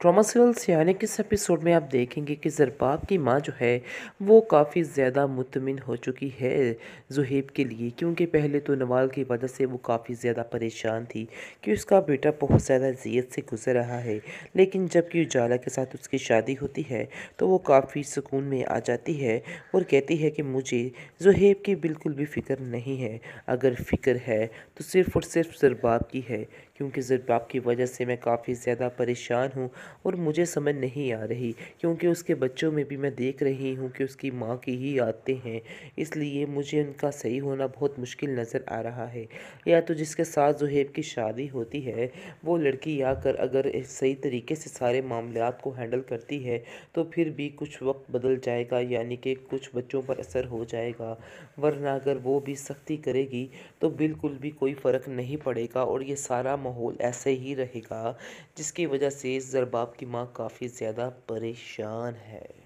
trauma serial सियाने किस episode में आप देखेंगे कि जरबाब की माँ जो है वो काफ़ी ज़्यादा मुतमिन हो चुकी है जुहेब के लिए क्योंकि पहले तो नवाल की वजह से वो काफ़ी ज़्यादा परेशान थी कि उसका बेटा बहुत ज़्यादा जीत से गुजर रहा है लेकिन जबकि उजाला के साथ उसकी शादी होती है तो वो काफ़ी सुकून में आ जाती है और कहती है कि मुझे जुहेब की बिल्कुल भी फ़िक्र नहीं है अगर फ़िक्र है तो सिर्फ़ और सिर्फ जरबाब की है क्योंकि जरबाब की वजह से मैं काफ़ी ज़्यादा परेशान हूँ और मुझे समझ नहीं आ रही क्योंकि उसके बच्चों में भी मैं देख रही हूँ कि उसकी माँ की ही आते हैं इसलिए मुझे उनका सही होना बहुत मुश्किल नज़र आ रहा है या तो जिसके साथ जुहेब की शादी होती है वो लड़की आकर अगर सही तरीके से सारे मामला को हैंडल करती है तो फिर भी कुछ वक्त बदल जाएगा यानी कि कुछ बच्चों पर असर हो जाएगा वरना अगर वो भी सख्ती करेगी तो बिल्कुल भी कोई फ़र्क नहीं पड़ेगा और ये सारा माहौल ऐसे ही रहेगा जिसकी वजह से ज़रबा बाप की माँ काफ़ी ज़्यादा परेशान है